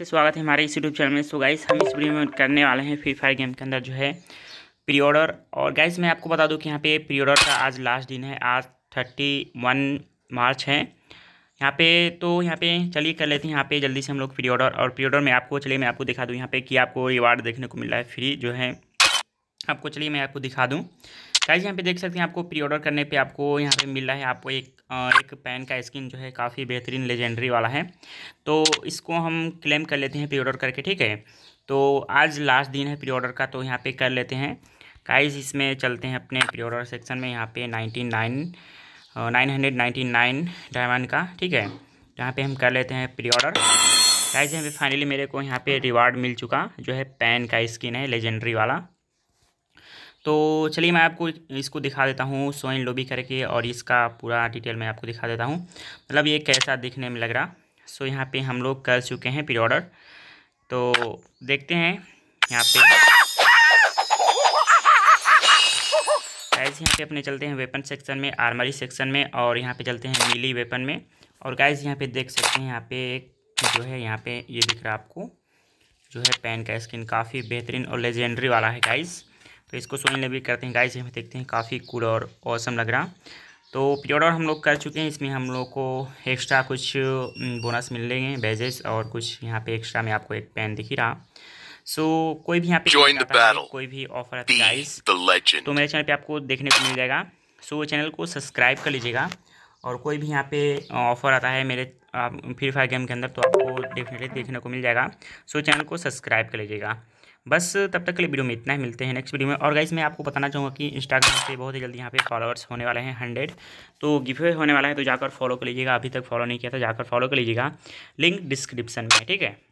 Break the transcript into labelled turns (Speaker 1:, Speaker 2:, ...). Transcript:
Speaker 1: से स्वागत है हमारे इस यूट्यूब चैनल में सो गाइस हम इस वीडियो में करने वाले हैं फ्री फायर गेम के अंदर जो है प्री ऑर्डर और गाइस मैं आपको बता दूं कि यहाँ पे प्री ऑर्डर का आज लास्ट दिन है आज थर्टी वन मार्च है यहाँ पे तो यहाँ पे चलिए कर लेते हैं यहाँ पे जल्दी से हम लोग प्री ऑर्डर और प्री ऑर्डर में आपको चलिए मैं आपको दिखा दूँ यहाँ पे कि आपको रिवार्ड देखने को मिल रहा है फ्री जो है आपको चलिए मैं आपको दिखा दूँ गाइज यहाँ पे देख सकते हैं आपको प्री ऑर्डर करने पे आपको यहाँ पे मिल रहा है आपको एक एक पेन का स्किन जो है काफ़ी बेहतरीन लेजेंडरी वाला है तो इसको हम क्लेम कर लेते हैं प्री ऑर्डर करके ठीक है तो आज लास्ट दिन है प्री ऑर्डर का तो यहाँ पे कर लेते हैं गाइज इसमें चलते हैं अपने प्री ऑर्डर सेक्शन में यहाँ पे ninety nine nine hundred ninety nine diamond का ठीक है यहाँ पर हम कर लेते हैं प्री ऑर्डर गाइज यहाँ पे फाइनली मेरे को यहाँ पे रिवार्ड मिल चुका जो है पेन का स्किन है लेजेंडरी वाला तो चलिए मैं आपको इसको दिखा देता हूँ सोइन लोबी करके और इसका पूरा डिटेल मैं आपको दिखा देता हूँ मतलब ये कैसा दिखने में लग रहा सो यहाँ पे हम लोग कर चुके हैं प्री ऑर्डर तो देखते हैं यहाँ पे गाइज़ यहाँ पे अपने चलते हैं वेपन सेक्शन में आर्मरी सेक्शन में और यहाँ पे चलते हैं मिली वेपन में और गाइज़ यहाँ पे देख सकते हैं यहाँ पे एक जो है यहाँ पे ये यह दिख रहा है आपको जो है पेन का स्किन काफ़ी बेहतरीन और लेजेंडरी वाला है गाइज़ तो इसको सोनी भी करते हैं गाइस हमें देखते हैं काफ़ी कूल और औसम लग रहा तो प्योर और हम लोग कर चुके हैं इसमें हम लोग को एक्स्ट्रा कुछ बोनस मिल रहे हैं बेजेस और कुछ यहाँ पे एक्स्ट्रा में आपको एक पेन दिख ही रहा सो so, कोई भी यहाँ पे battle, कोई भी ऑफर आता है गाइस तो मेरे चैनल पे आपको देखने को मिल जाएगा सो so, चैनल को सब्सक्राइब कर लीजिएगा और कोई भी यहाँ पे ऑफर आता है मेरे आप फ्री फायर गेम के अंदर तो आपको डेफिनेटली देखने को मिल जाएगा सो चैनल को सब्सक्राइब कर लीजिएगा बस तब तक के लिए वीडियो में इतना ही मिलते हैं नेक्स्ट वीडियो में और गाइज मैं आपको बताना चाहूँगा कि इंस्टाग्राम पे बहुत ही जल्दी यहाँ पे फॉलोअर्स होने वाले हैं हंड्रेड तो गिफ्ट होने वाला है तो जाकर फॉलो कर लीजिएगा अभी तक फॉलो नहीं किया था जाकर फॉलो कर लीजिएगा लिंक डिस्क्रिप्शन में ठीक है